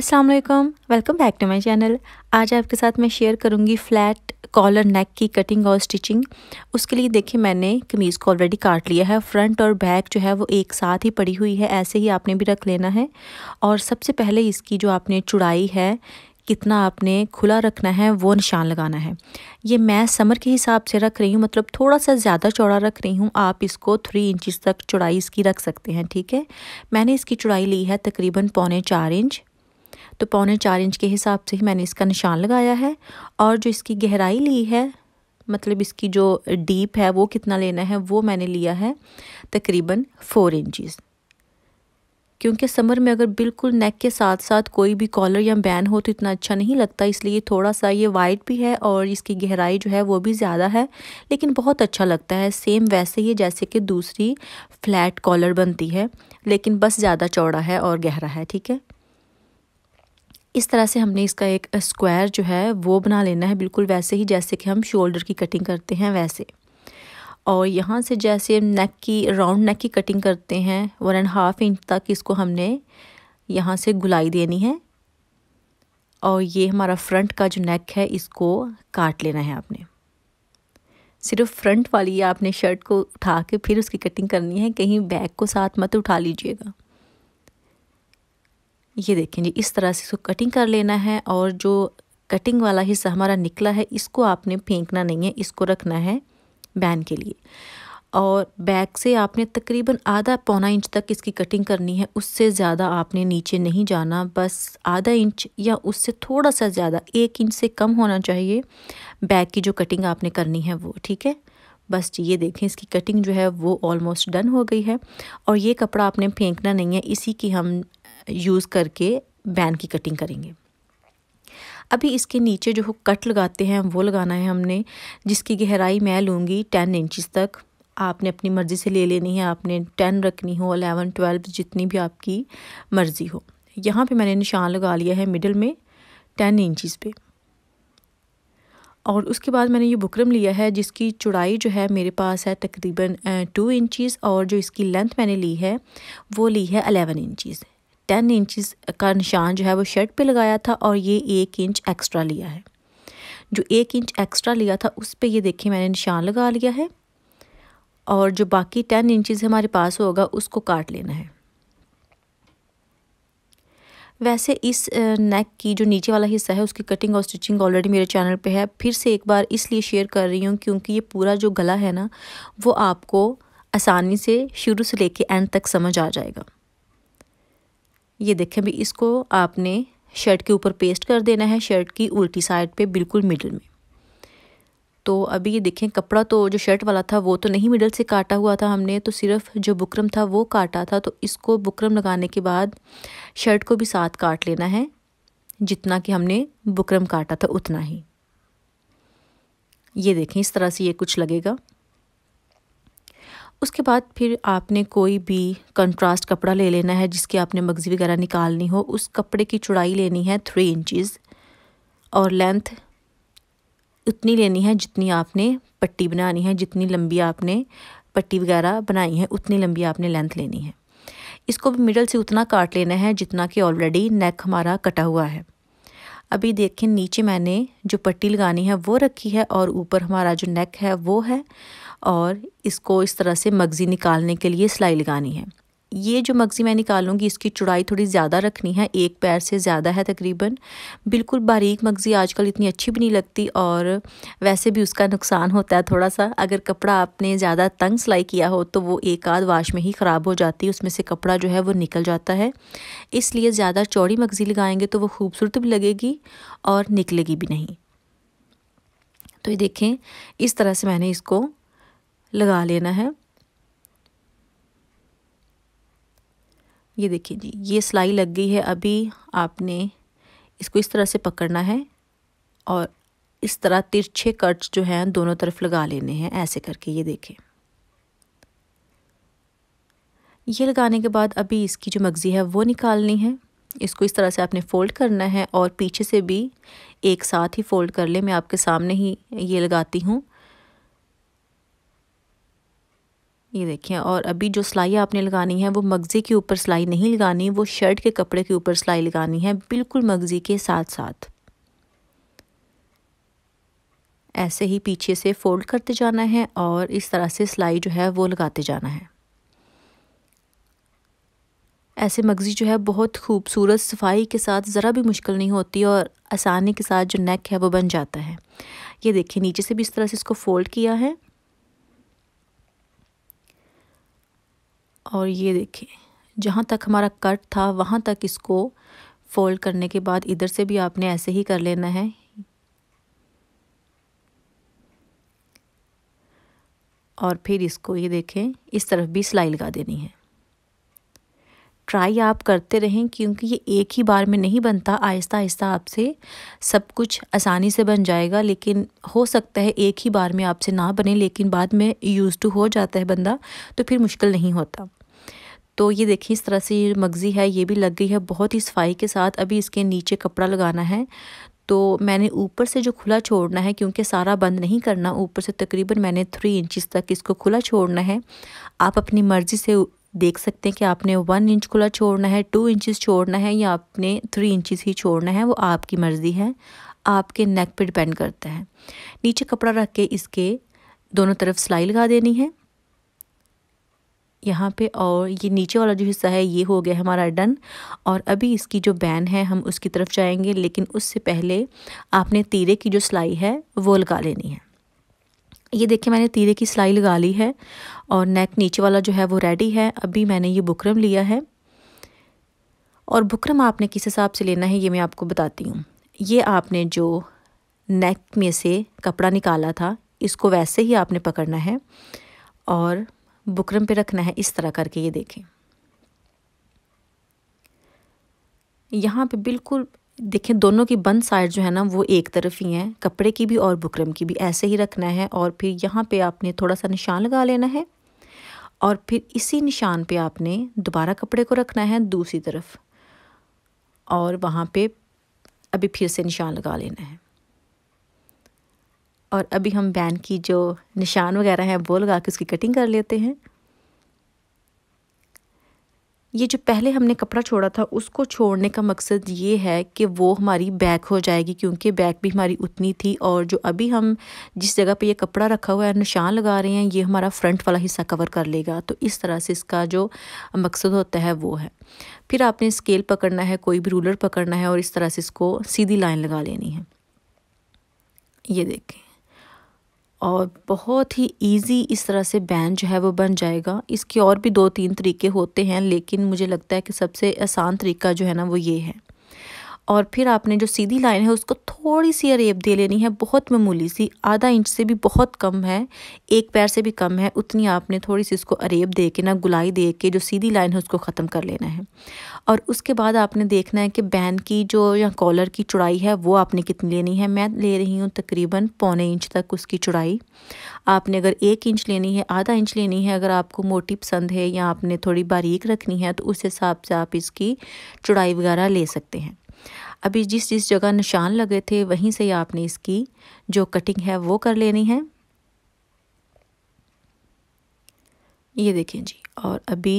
अस्सलाम वालेकुम welcome back to my channel आज आपके साथ मैं शेयर करूंगी फ़्लैट कॉलर नेक की कटिंग और स्टिचिंग उसके लिए देखिए मैंने कमीज़ को ऑलरेडी काट लिया है फ्रंट और बैक जो है वो एक साथ ही पड़ी हुई है ऐसे ही आपने भी रख लेना है और सबसे पहले इसकी जो आपने चुड़ाई है कितना आपने खुला रखना है वो निशान लगाना है ये मैं समर के हिसाब से रख रही हूँ मतलब थोड़ा सा ज़्यादा चौड़ा रख रही हूँ आप इसको थ्री इंचज़ तक चौड़ाई इसकी रख सकते हैं ठीक है मैंने इसकी चौड़ाई ली है तकरीबन पौने चार इंच तो पौने चार इंच के हिसाब से ही मैंने इसका निशान लगाया है और जो इसकी गहराई ली है मतलब इसकी जो डीप है वो कितना लेना है वो मैंने लिया है तकरीबन फोर इंचज़ क्योंकि समर में अगर बिल्कुल नेक के साथ साथ कोई भी कॉलर या बैन हो तो इतना अच्छा नहीं लगता इसलिए थोड़ा सा ये वाइट भी है और इसकी गहराई जो है वो भी ज़्यादा है लेकिन बहुत अच्छा लगता है सेम वैसे ही जैसे कि दूसरी फ्लैट कॉलर बनती है लेकिन बस ज़्यादा चौड़ा है और गहरा है ठीक है इस तरह से हमने इसका एक स्क्वायर जो है वो बना लेना है बिल्कुल वैसे ही जैसे कि हम शोल्डर की कटिंग करते हैं वैसे और यहाँ से जैसे नेक की राउंड नेक की कटिंग करते हैं वन एंड हाफ इंच तक इसको हमने यहाँ से गुलाई देनी है और ये हमारा फ्रंट का जो नेक है इसको काट लेना है आपने सिर्फ फ्रंट वाली आपने शर्ट को उठा के फिर उसकी कटिंग करनी है कहीं बैक को साथ मत उठा लीजिएगा ये देखें जी इस तरह से इसको कटिंग कर लेना है और जो कटिंग वाला हिस्सा हमारा निकला है इसको आपने फेंकना नहीं है इसको रखना है बैन के लिए और बैक से आपने तकरीबन आधा पौना इंच तक इसकी कटिंग करनी है उससे ज़्यादा आपने नीचे नहीं जाना बस आधा इंच या उससे थोड़ा सा ज़्यादा एक इंच से कम होना चाहिए बैक की जो कटिंग आपने करनी है वो ठीक है बस ये देखें इसकी कटिंग जो है वो ऑलमोस्ट डन हो गई है और ये कपड़ा आपने फेंकना नहीं है इसी की हम यूज़ करके बैन की कटिंग करेंगे अभी इसके नीचे जो कट लगाते हैं वो लगाना है हमने जिसकी गहराई मैं लूँगी टेन इंचज़ तक आपने अपनी मर्ज़ी से ले लेनी है आपने टेन रखनी हो अलेवन ट्वेल्व जितनी भी आपकी मर्ज़ी हो यहाँ पे मैंने निशान लगा लिया है मिडल में टेन इंचज़ पे और उसके बाद मैंने ये बुकरम लिया है जिसकी चौड़ाई जो है मेरे पास है तकरीबन टू इंचज़ और जो इसकी लेंथ मैंने ली है वो ली है अलेवन इंचज़ टेन इंच का निशान जो है वो शर्ट पे लगाया था और ये एक इंच एक्स्ट्रा लिया है जो एक इंच एक्स्ट्रा लिया था उस पर ये देखिए मैंने निशान लगा लिया है और जो बाकी टेन इंचज़ हमारे पास होगा उसको काट लेना है वैसे इस नेक की जो नीचे वाला हिस्सा है उसकी कटिंग और स्टिचिंग ऑलरेडी मेरे चैनल पे है फिर से एक बार इसलिए शेयर कर रही हूँ क्योंकि ये पूरा जो गला है ना वो आपको आसानी से शुरू से लेके एंड तक समझ आ जाएगा ये देखें भी इसको आपने शर्ट के ऊपर पेस्ट कर देना है शर्ट की उल्टी साइड पे बिल्कुल मिडल में तो अभी ये देखें कपड़ा तो जो शर्ट वाला था वो तो नहीं मिडल से काटा हुआ था हमने तो सिर्फ जो बुकरम था वो काटा था तो इसको बुकरम लगाने के बाद शर्ट को भी साथ काट लेना है जितना कि हमने बुकरम काटा था उतना ही ये देखें इस तरह से ये कुछ लगेगा उसके बाद फिर आपने कोई भी कंट्रास्ट कपड़ा ले लेना है जिसकी आपने मगज़ी वगैरह निकालनी हो उस कपड़े की चौड़ाई लेनी है थ्री इंचज़ और लेंथ उतनी लेनी है जितनी आपने पट्टी बनानी है जितनी लंबी आपने पट्टी वगैरह बनाई है उतनी लंबी आपने लेंथ लेनी है इसको भी मिडल से उतना काट लेना है जितना कि ऑलरेडी नेक हमारा कटा हुआ है अभी देखें नीचे मैंने जो पट्टी लगानी है वो रखी है और ऊपर हमारा जो नेक है वो है और इसको इस तरह से मगज़ी निकालने के लिए सिलाई लगानी है ये जो मगज़ी मैं निकालूंगी इसकी चौड़ाई थोड़ी ज़्यादा रखनी है एक पैर से ज़्यादा है तकरीबन बिल्कुल बारीक मगज़ी आजकल इतनी अच्छी भी नहीं लगती और वैसे भी उसका नुकसान होता है थोड़ा सा अगर कपड़ा आपने ज़्यादा तंग सिलाई किया हो तो वो एक आध वाश में ही ख़राब हो जाती है उसमें से कपड़ा जो है वो निकल जाता है इसलिए ज़्यादा चौड़ी मगज़ी लगाएँगे तो वो खूबसूरत भी लगेगी और निकलेगी भी नहीं तो ये देखें इस तरह से मैंने इसको लगा लेना है ये देखिए जी ये सिलाई लग गई है अभी आपने इसको इस तरह से पकड़ना है और इस तरह तिरछे कट्स जो हैं दोनों तरफ लगा लेने हैं ऐसे करके ये देखें ये लगाने के बाद अभी इसकी जो मगज़ी है वो निकालनी है इसको इस तरह से आपने फ़ोल्ड करना है और पीछे से भी एक साथ ही फ़ोल्ड कर ले मैं आपके सामने ही ये लगाती हूँ ये देखें और अभी जो सिलाई आपने लगानी है वो मगज़ी के ऊपर सिलाई नहीं लगानी वो शर्ट के कपड़े के ऊपर सिलाई लगानी है बिल्कुल मगजी के साथ साथ ऐसे ही पीछे से फोल्ड करते जाना है और इस तरह से सिलाई जो है वो लगाते जाना है ऐसे मगज़ी जो है बहुत खूबसूरत सफाई के साथ ज़रा भी मुश्किल नहीं होती और आसानी के साथ जो नेक है वो बन जाता है ये देखिए नीचे से भी इस तरह से इसको फ़ोल्ड किया है और ये देखिए जहाँ तक हमारा कट था वहाँ तक इसको फोल्ड करने के बाद इधर से भी आपने ऐसे ही कर लेना है और फिर इसको ये देखें इस तरफ भी सिलाई लगा देनी है ट्राई आप करते रहें क्योंकि ये एक ही बार में नहीं बनता आहिस्ता आहिस्ता आपसे सब कुछ आसानी से बन जाएगा लेकिन हो सकता है एक ही बार में आपसे ना बने लेकिन बाद में यूज़ टू हो जाता है बंदा तो फिर मुश्किल नहीं होता तो ये देखिए इस तरह से ये मगज़ी है ये भी लग गई है बहुत ही सफाई के साथ अभी इसके नीचे कपड़ा लगाना है तो मैंने ऊपर से जो खुला छोड़ना है क्योंकि सारा बंद नहीं करना ऊपर से तकरीबन मैंने थ्री इंचज़ तक इसको खुला छोड़ना है आप अपनी मर्ज़ी से देख सकते हैं कि आपने वन इंच खुला छोड़ना है टू इंचज़ छोड़ना है या आपने थ्री इंचज़ ही छोड़ना है वो आपकी मर्ज़ी है आपके नेक पर डिपेंड करता है नीचे कपड़ा रख के इसके दोनों तरफ सिलाई लगा देनी है यहाँ पे और ये नीचे वाला जो हिस्सा है ये हो गया हमारा डन और अभी इसकी जो बैन है हम उसकी तरफ जाएंगे लेकिन उससे पहले आपने तीरे की जो सिलाई है वो लगा लेनी है ये देखिए मैंने तीरे की सिलाई लगा ली है और नेक नीचे वाला जो है वो रेडी है अभी मैंने ये बुकरम लिया है और बुकरम आपने किस हिसाब से लेना है ये मैं आपको बताती हूँ ये आपने जो नेक में से कपड़ा निकाला था इसको वैसे ही आपने पकड़ना है और बुकरम पे रखना है इस तरह करके ये देखें यहाँ पे बिल्कुल देखें दोनों की बंद साइड जो है ना वो एक तरफ ही हैं कपड़े की भी और बुकरम की भी ऐसे ही रखना है और फिर यहाँ पे आपने थोड़ा सा निशान लगा लेना है और फिर इसी निशान पे आपने दोबारा कपड़े को रखना है दूसरी तरफ और वहाँ पे अभी फिर से निशान लगा लेना है और अभी हम बैन की जो निशान वगैरह हैं वो लगा के उसकी कटिंग कर लेते हैं ये जो पहले हमने कपड़ा छोड़ा था उसको छोड़ने का मकसद ये है कि वो हमारी बैक हो जाएगी क्योंकि बैक भी हमारी उतनी थी और जो अभी हम जिस जगह पे ये कपड़ा रखा हुआ है निशान लगा रहे हैं ये हमारा फ्रंट वाला हिस्सा कवर कर लेगा तो इस तरह से इसका जो मकसद होता है वो है फिर आपने स्केल पकड़ना है कोई भी रूलर पकड़ना है और इस तरह से इसको सीधी लाइन लगा लेनी है ये देखें और बहुत ही इजी इस तरह से बैन जो है वो बन जाएगा इसके और भी दो तीन तरीके होते हैं लेकिन मुझे लगता है कि सबसे आसान तरीका जो है ना वो ये है और फिर आपने जो सीधी लाइन है उसको थोड़ी सी अरेब दे लेनी है बहुत मामूली सी आधा इंच से भी बहुत कम है एक पैर से भी कम है उतनी आपने थोड़ी सी इसको अरेब दे के ना गुलाई दे के जो सीधी लाइन है उसको ख़त्म कर लेना है और उसके बाद आपने देखना है कि बैन की जो या कॉलर की चुड़ाई है वो आपने कितनी लेनी है मैं ले रही हूँ तकरीबन पौने इंच तक उसकी चुड़ाई आपने अगर एक इंच लेनी है आधा इंच लेनी है अगर आपको मोटी पसंद है या आपने थोड़ी बारीक रखनी है तो उस हिसाब से आप इसकी चुड़ाई वगैरह ले सकते हैं अभी जिस जिस जगह निशान लगे थे वहीं से आपने इसकी जो कटिंग है वो कर लेनी है ये देखें जी और अभी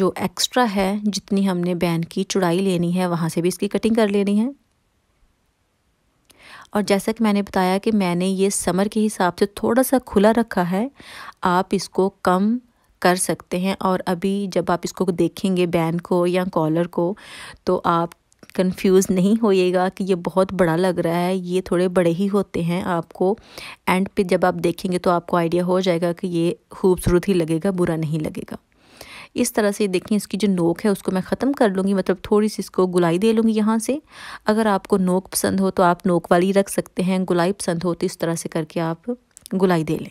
जो एक्स्ट्रा है जितनी हमने बैन की चुड़ाई लेनी है वहाँ से भी इसकी कटिंग कर लेनी है और जैसा कि मैंने बताया कि मैंने ये समर के हिसाब से थोड़ा सा खुला रखा है आप इसको कम कर सकते हैं और अभी जब आप इसको देखेंगे बैन को या कॉलर को तो आप कंफ्यूज नहीं होइएगा कि ये बहुत बड़ा लग रहा है ये थोड़े बड़े ही होते हैं आपको एंड पे जब आप देखेंगे तो आपको आइडिया हो जाएगा कि ये खूबसूरत ही लगेगा बुरा नहीं लगेगा इस तरह से देखें इसकी जो नोक है उसको मैं ख़त्म कर लूँगी मतलब थोड़ी सी इसको गुलाई दे लूँगी यहाँ से अगर आपको नोक पसंद हो तो आप नोक वाली रख सकते हैं गुलाई पसंद हो तो इस तरह से करके आप गुलाई दे लें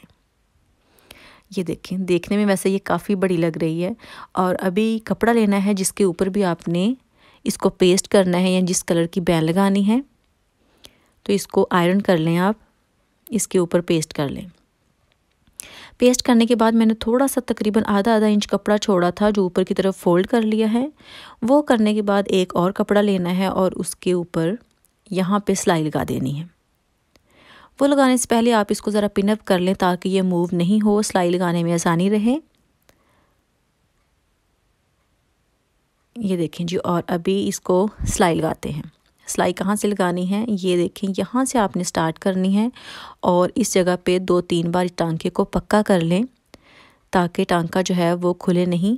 ये देखें देखने में वैसे ये काफ़ी बड़ी लग रही है और अभी कपड़ा लेना है जिसके ऊपर भी आपने इसको पेस्ट करना है या जिस कलर की बैन लगानी है तो इसको आयरन कर लें आप इसके ऊपर पेस्ट कर लें पेस्ट करने के बाद मैंने थोड़ा सा तकरीबन आधा आधा इंच कपड़ा छोड़ा था जो ऊपर की तरफ फोल्ड कर लिया है वो करने के बाद एक और कपड़ा लेना है और उसके ऊपर यहाँ पे सिलाई लगा देनी है वो लगाने से पहले आप इसको ज़रा पिनअप कर लें ताकि ये मूव नहीं हो सिलाई लगाने में आसानी रहे ये देखें जी और अभी इसको सिलाई लगाते हैं सिलाई कहाँ से लगानी है ये देखें यहाँ से आपने स्टार्ट करनी है और इस जगह पे दो तीन बार टांके को पक्का कर लें ताकि टांका जो है वो खुले नहीं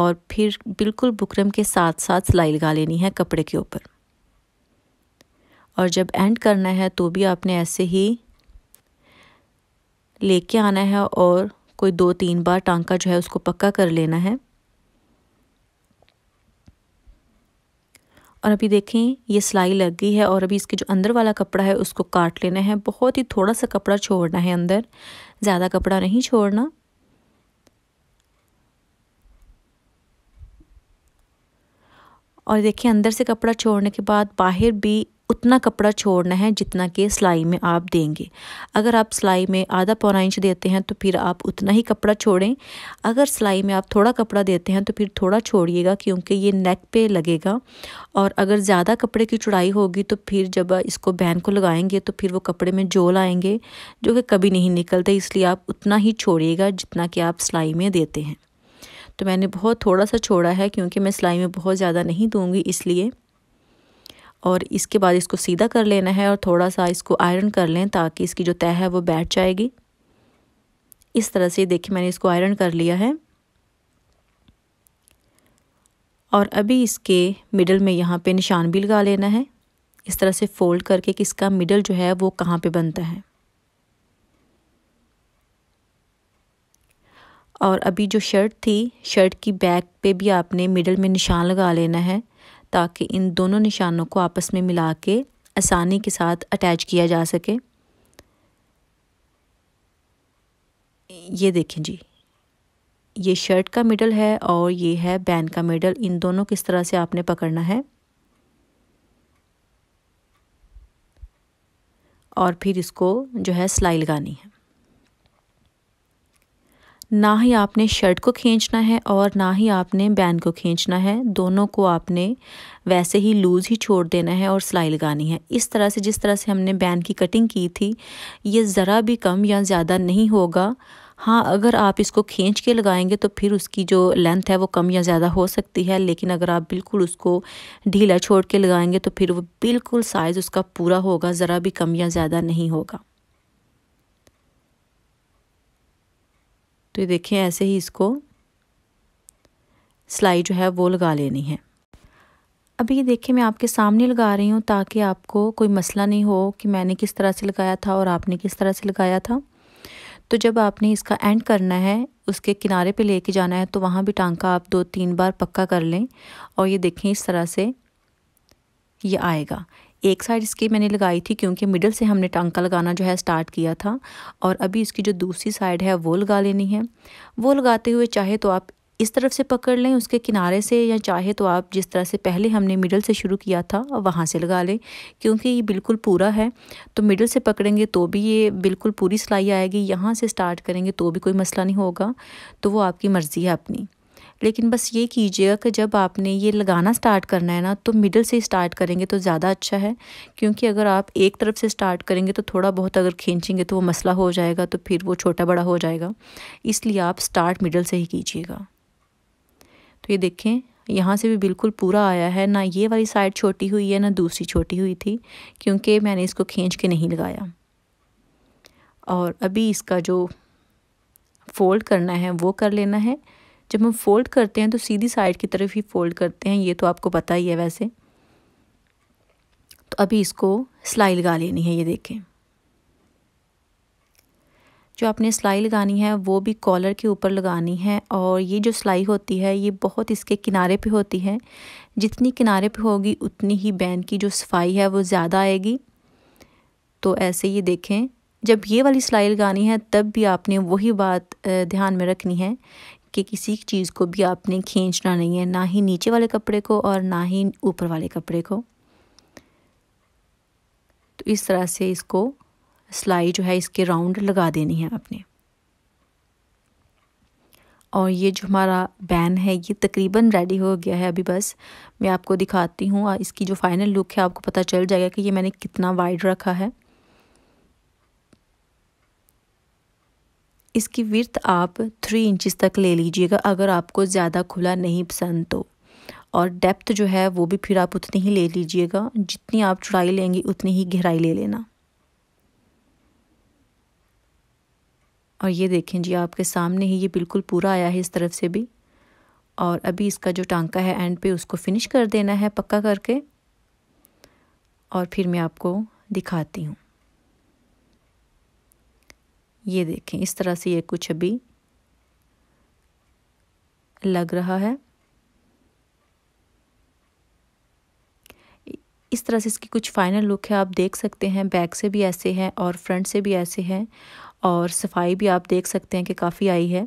और फिर बिल्कुल बुकरम के साथ साथ सिलाई लगा लेनी है कपड़े के ऊपर और जब एंड करना है तो भी आपने ऐसे ही लेके आना है और कोई दो तीन बार टांका जो है उसको पक्का कर लेना है और अभी देखें ये सिलाई लग गई है और अभी इसके जो अंदर वाला कपड़ा है उसको काट लेना है बहुत ही थोड़ा सा कपड़ा छोड़ना है अंदर ज़्यादा कपड़ा नहीं छोड़ना और देखिए अंदर से कपड़ा छोड़ने के बाद बाहर भी उतना कपड़ा छोड़ना है जितना कि सिलाई में आप देंगे अगर आप सिलाई में आधा पौना इंच देते हैं तो फिर आप उतना ही कपड़ा छोड़ें अगर सिलाई में आप थोड़ा कपड़ा देते हैं तो फिर थोड़ा छोड़िएगा क्योंकि ये नेक पे लगेगा और अगर ज़्यादा कपड़े की चुड़ाई होगी तो फिर जब इसको बहन को लगाएंगे तो फिर वो कपड़े में जोल आएंगे जो कि कभी नहीं निकलते इसलिए आप उतना ही छोड़िएगा जितना कि आप सिलाई में देते हैं तो मैंने बहुत थोड़ा सा छोड़ा है क्योंकि मैं सिलाई में बहुत ज़्यादा नहीं दूँगी इसलिए और इसके बाद इसको सीधा कर लेना है और थोड़ा सा इसको आयरन कर लें ताकि इसकी जो तह है वो बैठ जाएगी इस तरह से देखिए मैंने इसको आयरन कर लिया है और अभी इसके मिडल में यहाँ पे निशान भी लगा लेना है इस तरह से फोल्ड करके कि इसका मिडल जो है वो कहाँ पे बनता है और अभी जो शर्ट थी शर्ट की बैक पे भी आपने मिडल में निशान लगा लेना है ताकि इन दोनों निशानों को आपस में मिला के आसानी के साथ अटैच किया जा सके ये देखें जी ये शर्ट का मिडल है और ये है बैन का मिडल इन दोनों किस तरह से आपने पकड़ना है और फिर इसको जो है सिलाई लगानी है ना ही आपने शर्ट को खींचना है और ना ही आपने बैन को खींचना है दोनों को आपने वैसे ही लूज़ ही छोड़ देना है और सिलाई लगानी है इस तरह से जिस तरह से हमने बैन की कटिंग की थी ये ज़रा भी कम या ज़्यादा नहीं होगा हाँ अगर आप इसको खींच के लगाएंगे तो फिर उसकी जो लेंथ है वो कम या ज़्यादा हो सकती है लेकिन अगर आप बिल्कुल उसको ढीला छोड़ के लगाएंगे तो फिर वो बिल्कुल साइज़ उसका पूरा होगा ज़रा भी कम या ज़्यादा नहीं होगा तो ये देखिए ऐसे ही इसको सिलाई जो है वो लगा लेनी है अभी ये देखिए मैं आपके सामने लगा रही हूँ ताकि आपको कोई मसला नहीं हो कि मैंने किस तरह से लगाया था और आपने किस तरह से लगाया था तो जब आपने इसका एंड करना है उसके किनारे पे लेके जाना है तो वहाँ भी टांका आप दो तीन बार पक्का कर लें और ये देखें इस तरह से ये आएगा एक साइड इसकी मैंने लगाई थी क्योंकि मिडल से हमने टांका लगाना जो है स्टार्ट किया था और अभी इसकी जो दूसरी साइड है वो लगा लेनी है वो लगाते हुए चाहे तो आप इस तरफ से पकड़ लें उसके किनारे से या चाहे तो आप जिस तरह से पहले हमने मिडल से शुरू किया था वहाँ से लगा लें क्योंकि ये बिल्कुल पूरा है तो मिडल से पकड़ेंगे तो भी ये बिल्कुल पूरी सिलाई आएगी यहाँ से स्टार्ट करेंगे तो भी कोई मसला नहीं होगा तो वो आपकी मर्ज़ी है अपनी लेकिन बस ये कीजिएगा कि जब आपने ये लगाना स्टार्ट करना है ना तो मिडल से स्टार्ट करेंगे तो ज़्यादा अच्छा है क्योंकि अगर आप एक तरफ से स्टार्ट करेंगे तो थोड़ा बहुत अगर खींचेंगे तो वो मसला हो जाएगा तो फिर वो छोटा बड़ा हो जाएगा इसलिए आप स्टार्ट मिडल से ही कीजिएगा तो ये देखें यहाँ से भी बिल्कुल पूरा आया है ना ये वाली साइड छोटी हुई है ना दूसरी छोटी हुई थी क्योंकि मैंने इसको खींच के नहीं लगाया और अभी इसका जो फोल्ड करना है वो कर लेना है जब हम फोल्ड करते हैं तो सीधी साइड की तरफ ही फोल्ड करते हैं ये तो आपको पता ही है वैसे तो अभी इसको सिलाई लगा लेनी है ये देखें जो आपने सिलाई लगानी है वो भी कॉलर के ऊपर लगानी है और ये जो सिलाई होती है ये बहुत इसके किनारे पे होती है जितनी किनारे पे होगी उतनी ही बैन की जो सफाई है वो ज़्यादा आएगी तो ऐसे ये देखें जब ये वाली सिलाई लगानी है तब भी आपने वही बात ध्यान में रखनी है कि किसी चीज़ को भी आपने खींचना नहीं है ना ही नीचे वाले कपड़े को और ना ही ऊपर वाले कपड़े को तो इस तरह से इसको सिलाई जो है इसके राउंड लगा देनी है आपने और ये जो हमारा बैन है ये तकरीबन रेडी हो गया है अभी बस मैं आपको दिखाती हूँ इसकी जो फाइनल लुक है आपको पता चल जाएगा कि ये मैंने कितना वाइड रखा है इसकी विर्थ आप थ्री इंचज़ तक ले लीजिएगा अगर आपको ज़्यादा खुला नहीं पसंद तो और डेप्थ जो है वो भी फिर आप उतनी ही ले लीजिएगा जितनी आप चौड़ाई लेंगे उतनी ही गहराई ले लेना और ये देखें जी आपके सामने ही ये बिल्कुल पूरा आया है इस तरफ से भी और अभी इसका जो टांका है एंड पे उसको फिनिश कर देना है पक्का करके और फिर मैं आपको दिखाती हूँ ये देखें इस तरह से ये कुछ अभी लग रहा है इस तरह से इसकी कुछ फाइनल लुक है आप देख सकते हैं बैक से भी ऐसे हैं और फ्रंट से भी ऐसे हैं और सफाई भी आप देख सकते हैं कि काफ़ी आई है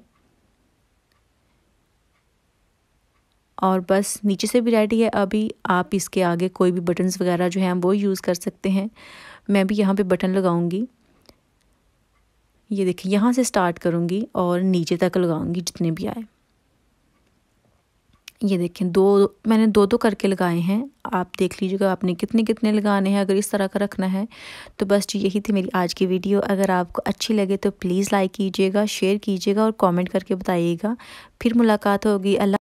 और बस नीचे से भी रेडी है अभी आप इसके आगे कोई भी बटन्स वगैरह जो हैं वो यूज़ कर सकते हैं मैं भी यहाँ पे बटन लगाऊंगी ये देखिए यहाँ से स्टार्ट करूँगी और नीचे तक लगाऊँगी जितने भी आए ये देखें दो मैंने दो दो करके लगाए हैं आप देख लीजिएगा आपने कितने कितने लगाने हैं अगर इस तरह का रखना है तो बस यही थी मेरी आज की वीडियो अगर आपको अच्छी लगे तो प्लीज़ लाइक कीजिएगा शेयर कीजिएगा और कमेंट करके बताइएगा फिर मुलाकात होगी अल्लाह